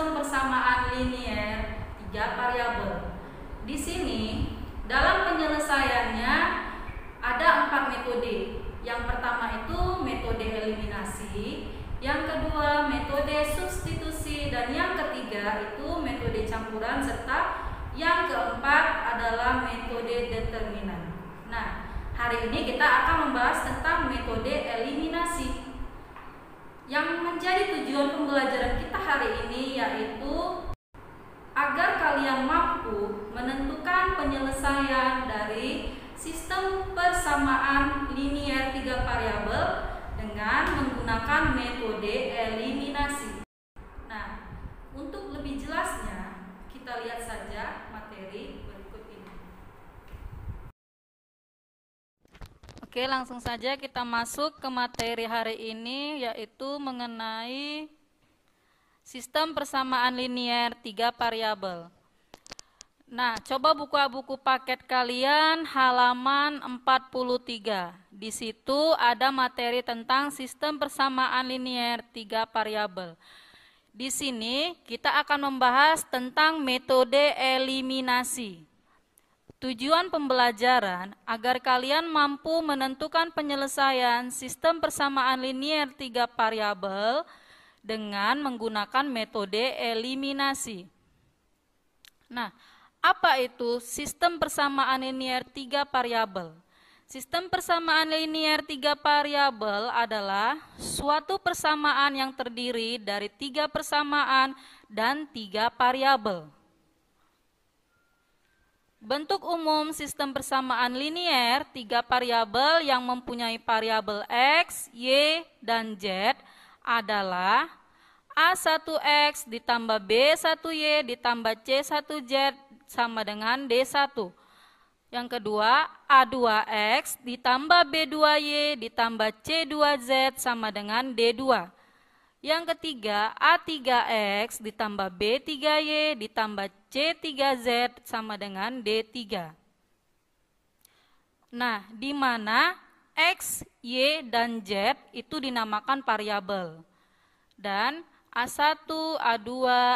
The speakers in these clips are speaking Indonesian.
sistem persamaan linier tiga variabel. Di sini dalam penyelesaiannya ada empat metode. Yang pertama itu metode eliminasi, yang kedua metode substitusi dan yang ketiga itu metode campuran serta yang keempat adalah metode determinan. Nah, hari ini kita akan membahas tentang metode eliminasi menjadi tujuan pembelajaran kita hari ini yaitu agar kalian mampu menentukan penyelesaian dari sistem persamaan linier tiga variabel dengan menggunakan metode eliminasi. Oke, langsung saja kita masuk ke materi hari ini yaitu mengenai sistem persamaan linier tiga variabel. Nah, coba buka buku paket kalian halaman 43. Di situ ada materi tentang sistem persamaan linier tiga variabel. Di sini kita akan membahas tentang metode eliminasi. Tujuan pembelajaran agar kalian mampu menentukan penyelesaian sistem persamaan linier tiga variabel dengan menggunakan metode eliminasi. Nah, apa itu sistem persamaan linier tiga variabel? Sistem persamaan linier tiga variabel adalah suatu persamaan yang terdiri dari tiga persamaan dan tiga variabel. Bentuk umum sistem persamaan linier tiga variabel yang mempunyai variabel x, y, dan z adalah A1x ditambah B1y ditambah C1z sama dengan D1. Yang kedua, A2x ditambah B2y ditambah C2z sama dengan D2. Yang ketiga, A3x ditambah B3y ditambah C3Z sama dengan D3. Nah, di mana X, Y, dan Z itu dinamakan variabel. Dan A1, A2,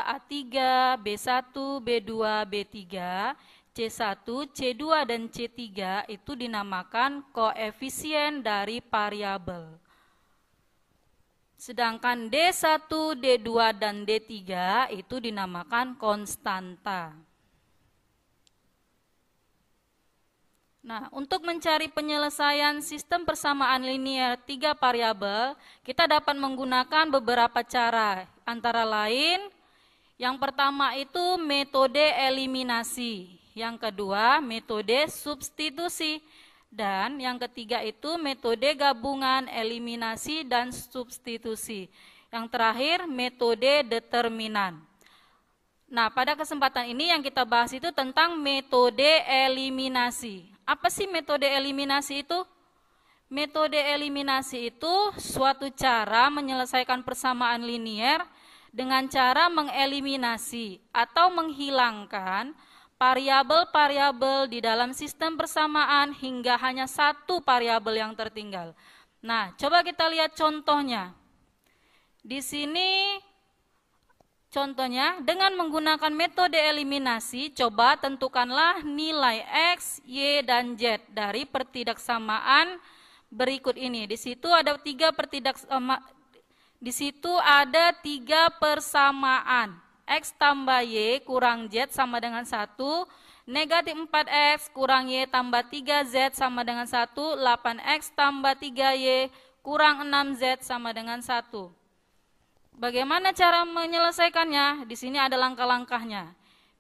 A3, B1, B2, B3, C1, C2, dan C3 itu dinamakan koefisien dari variabel. Sedangkan D1, D2, dan D3 itu dinamakan konstanta. Nah, untuk mencari penyelesaian sistem persamaan linear tiga variabel, kita dapat menggunakan beberapa cara, antara lain yang pertama itu metode eliminasi, yang kedua metode substitusi, dan yang ketiga itu metode gabungan, eliminasi, dan substitusi. Yang terakhir metode determinan. Nah, pada kesempatan ini yang kita bahas itu tentang metode eliminasi. Apa sih metode eliminasi itu? Metode eliminasi itu suatu cara menyelesaikan persamaan linier dengan cara mengeliminasi atau menghilangkan variabel-variabel di dalam sistem persamaan hingga hanya satu variabel yang tertinggal. Nah, coba kita lihat contohnya. Di sini contohnya dengan menggunakan metode eliminasi, coba tentukanlah nilai x, y dan z dari pertidaksamaan berikut ini. Di situ ada tiga pertidaksamaan. Eh, di situ ada tiga persamaan. X tambah Y kurang Z sama dengan 1. Negatif 4X kurang Y tambah 3Z sama dengan 1. 8X tambah 3Y kurang 6Z sama dengan 1. Bagaimana cara menyelesaikannya? Di sini ada langkah-langkahnya.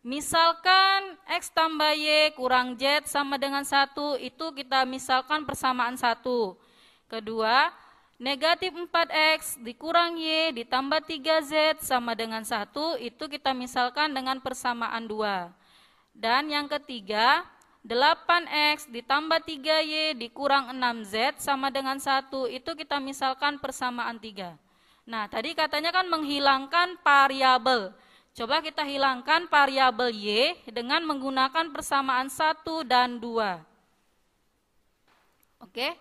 Misalkan X tambah Y kurang Z sama dengan 1, itu kita misalkan persamaan 1. Kedua, Negatif 4X dikurang Y ditambah 3Z sama dengan 1, itu kita misalkan dengan persamaan 2. Dan yang ketiga, 8X ditambah 3Y dikurang 6Z sama dengan 1, itu kita misalkan persamaan 3. Nah, tadi katanya kan menghilangkan variabel. Coba kita hilangkan variabel Y dengan menggunakan persamaan 1 dan 2. Oke?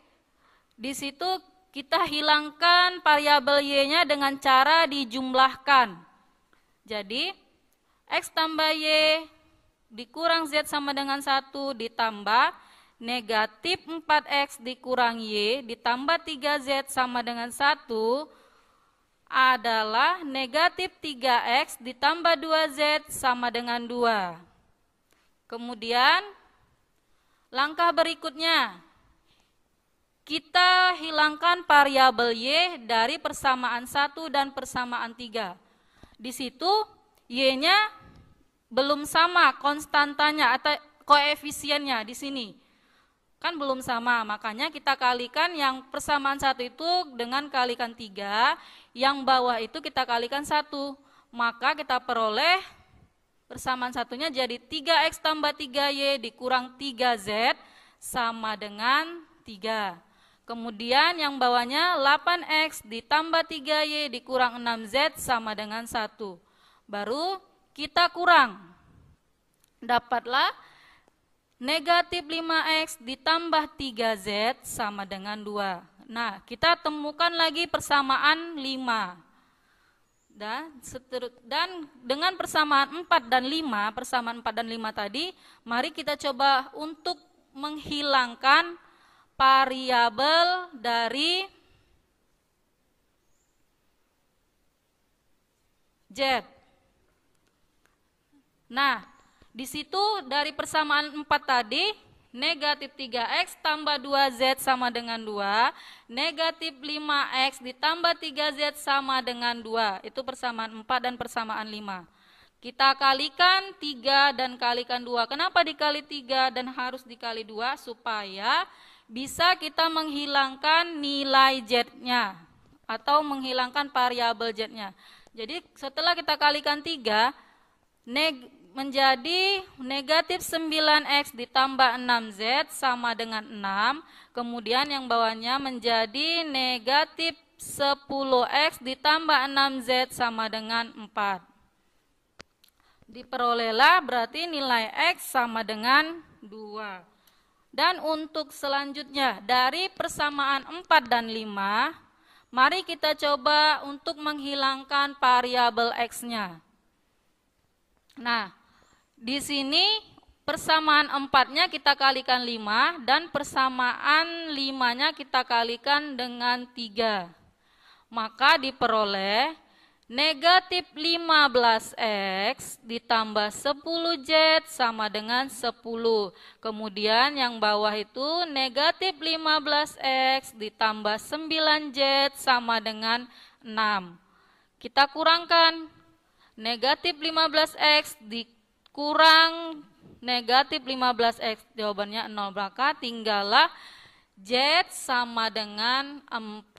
Di situ kita hilangkan variabel Y-nya dengan cara dijumlahkan. Jadi, X tambah Y dikurang Z sama dengan 1 ditambah negatif 4X dikurang Y ditambah 3Z sama dengan 1 adalah negatif 3X ditambah 2Z sama dengan 2. Kemudian, langkah berikutnya, kita hilangkan variabel Y dari persamaan satu dan persamaan tiga. Di situ Y-nya belum sama konstantanya atau koefisiennya di sini. Kan belum sama, makanya kita kalikan yang persamaan satu itu dengan kalikan tiga, yang bawah itu kita kalikan satu. Maka kita peroleh persamaan satunya jadi 3x tambah 3y dikurang 3z sama dengan 3. Kemudian yang bawahnya 8X ditambah 3Y dikurang 6Z sama dengan 1. Baru kita kurang. Dapatlah negatif 5X ditambah 3Z sama dengan 2. Nah, kita temukan lagi persamaan 5. Dan, dan dengan persamaan 4 dan 5, persamaan 4 dan 5 tadi, mari kita coba untuk menghilangkan variabel dari Z. Nah, di situ dari persamaan 4 tadi, negatif 3X tambah 2Z sama dengan 2, negatif 5X ditambah 3Z sama dengan 2. Itu persamaan 4 dan persamaan 5. Kita kalikan 3 dan kalikan 2. Kenapa dikali 3 dan harus dikali 2? Supaya bisa kita menghilangkan nilai z-nya atau menghilangkan variabel z-nya. Jadi setelah kita kalikan 3 neg menjadi negatif 9x ditambah 6z sama dengan 6. Kemudian yang bawahnya menjadi negatif 10x ditambah 6z sama dengan 4 diperolehlah berarti nilai X sama dengan 2. Dan untuk selanjutnya dari persamaan 4 dan 5, mari kita coba untuk menghilangkan variabel x-nya. Nah, di sini persamaan 4-nya kita kalikan 5 dan persamaan 5-nya kita kalikan dengan 3. Maka diperoleh Negatif 15X ditambah 10Z sama dengan 10. Kemudian yang bawah itu negatif 15X ditambah 9Z sama dengan 6. Kita kurangkan. Negatif 15X dikurang negatif 15X. Jawabannya 0. Maka tinggallah Z sama dengan 4.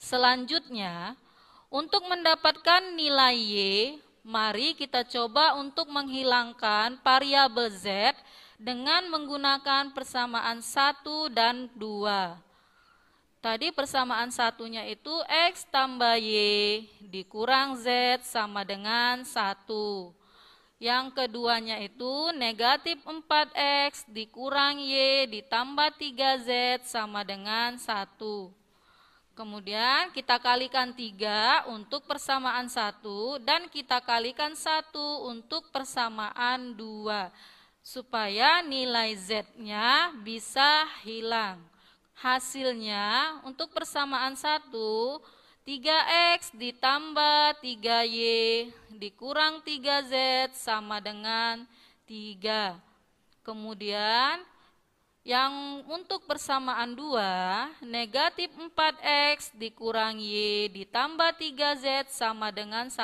Selanjutnya, untuk mendapatkan nilai Y, mari kita coba untuk menghilangkan variabel Z dengan menggunakan persamaan 1 dan 2. Tadi persamaan satunya itu X tambah Y dikurang Z sama dengan 1. Yang keduanya itu negatif 4X dikurang Y ditambah 3Z sama dengan 1. Kemudian kita kalikan 3 untuk persamaan 1 dan kita kalikan 1 untuk persamaan 2 supaya nilai Z-nya bisa hilang. Hasilnya untuk persamaan 1 3X ditambah 3Y dikurang 3Z sama dengan 3. Kemudian yang untuk persamaan 2, negatif 4x dikurangi Y ditambah 3z sama dengan 1.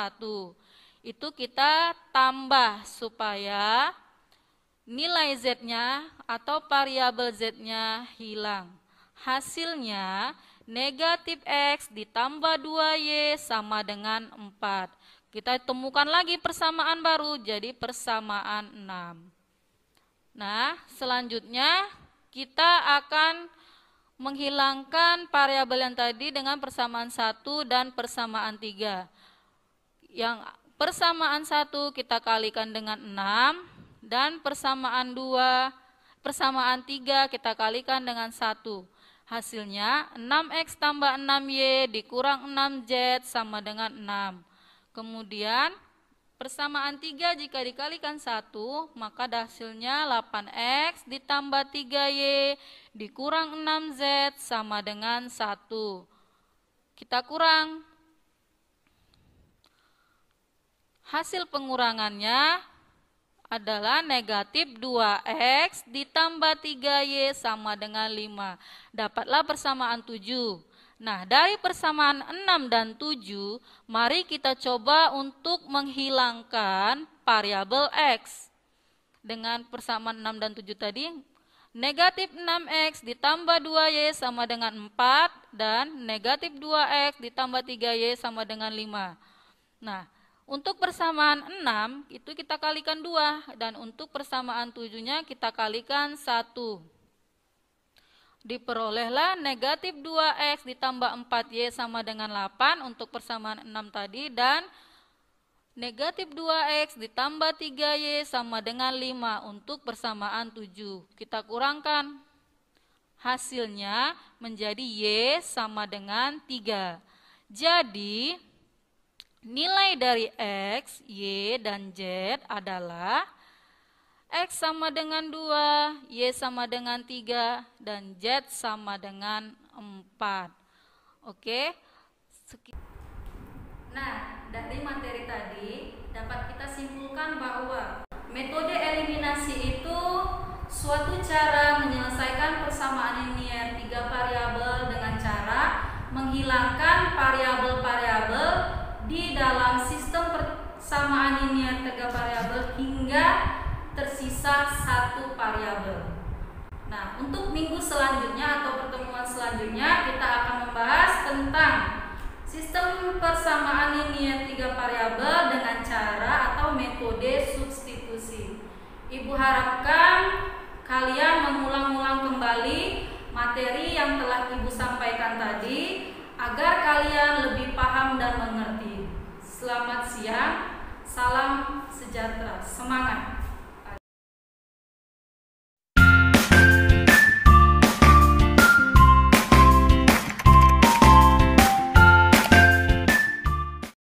Itu kita tambah supaya nilai z-nya atau variabel z-nya hilang. Hasilnya negatif x ditambah 2y sama dengan 4. Kita temukan lagi persamaan baru jadi persamaan 6. Nah, selanjutnya kita akan menghilangkan variabel yang tadi dengan persamaan satu dan persamaan tiga. Yang persamaan satu kita kalikan dengan 6 dan persamaan 2 persamaan 3 kita kalikan dengan 1. Hasilnya 6x tambah 6y dikurang 6z sama dengan 6. Kemudian Persamaan 3 jika dikalikan 1, maka hasilnya 8X ditambah 3Y dikurang 6Z sama dengan 1. Kita kurang. Hasil pengurangannya adalah negatif 2X ditambah 3Y sama dengan 5. Dapatlah persamaan 7. Nah, dari persamaan 6 dan 7, mari kita coba untuk menghilangkan variabel X. Dengan persamaan 6 dan 7 tadi, negatif 6X ditambah 2Y sama dengan 4, dan negatif 2X ditambah 3Y sama dengan 5. Nah, untuk persamaan 6, itu kita kalikan 2, dan untuk persamaan 7-nya kita kalikan 1. Diperolehlah negatif 2x ditambah 4y sama dengan 8 untuk persamaan 6 tadi dan negatif 2x ditambah 3y sama dengan 5 untuk persamaan 7. Kita kurangkan. Hasilnya menjadi y sama dengan 3. Jadi nilai dari x, y, dan z adalah X sama dengan 2, Y sama dengan 3, dan Z sama dengan 4. Oke? Nah, dari materi tadi dapat kita simpulkan bahwa metode eliminasi itu suatu cara menyelesaikan persamaan linier tiga variabel dengan cara menghilangkan variabel-variabel di dalam sistem persamaan linier tiga variabel hingga tersisa satu variabel. Nah, untuk minggu selanjutnya atau pertemuan selanjutnya kita akan membahas tentang sistem persamaan linier tiga variabel dengan cara atau metode substitusi. Ibu harapkan kalian mengulang-ulang kembali materi yang telah Ibu sampaikan tadi agar kalian lebih paham dan mengerti. Selamat siang, salam sejahtera, semangat.